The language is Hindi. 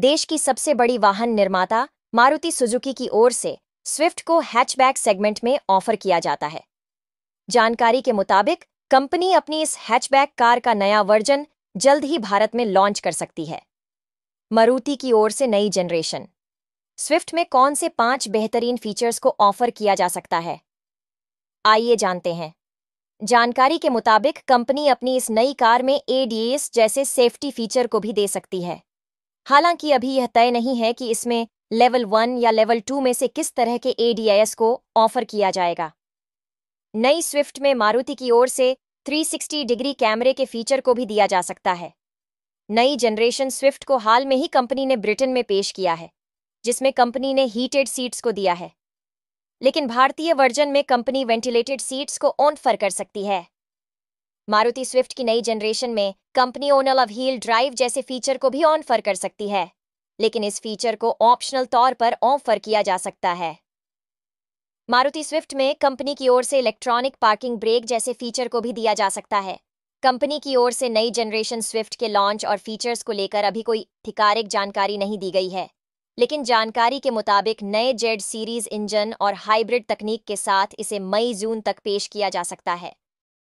देश की सबसे बड़ी वाहन निर्माता मारुति सुजुकी की ओर से स्विफ्ट को हैचबैक सेगमेंट में ऑफर किया जाता है जानकारी के मुताबिक कंपनी अपनी इस हैचबैक कार का नया वर्जन जल्द ही भारत में लॉन्च कर सकती है मारुति की ओर से नई जनरेशन स्विफ्ट में कौन से पांच बेहतरीन फीचर्स को ऑफर किया जा सकता है आइए जानते हैं जानकारी के मुताबिक कंपनी अपनी इस नई कार में एडीएस जैसे सेफ्टी फीचर को भी दे सकती है हालांकि अभी यह तय नहीं है कि इसमें लेवल वन या लेवल टू में से किस तरह के एडीआईएस को ऑफर किया जाएगा नई स्विफ्ट में मारुति की ओर से 360 डिग्री कैमरे के फीचर को भी दिया जा सकता है नई जनरेशन स्विफ्ट को हाल में ही कंपनी ने ब्रिटेन में पेश किया है जिसमें कंपनी ने हीटेड सीट्स को दिया है लेकिन भारतीय वर्जन में कंपनी वेंटिलेटेड सीट्स को ऑन फर कर सकती है मारुति स्विफ्ट की नई जनरेशन में कंपनी ओनल ऑफ हील ड्राइव जैसे फीचर को भी ऑनफर कर सकती है लेकिन इस फीचर को ऑप्शनल तौर पर ऑफर किया जा सकता है मारुति स्विफ्ट में कंपनी की ओर से इलेक्ट्रॉनिक पार्किंग ब्रेक जैसे फीचर को भी दिया जा सकता है कंपनी की ओर से नई जनरेशन स्विफ्ट के लॉन्च और फीचर्स को लेकर अभी कोई अधिकारिक जानकारी नहीं दी गई है लेकिन जानकारी के मुताबिक नए जेड सीरीज इंजन और हाइब्रिड तकनीक के साथ इसे मई जून तक पेश किया जा सकता है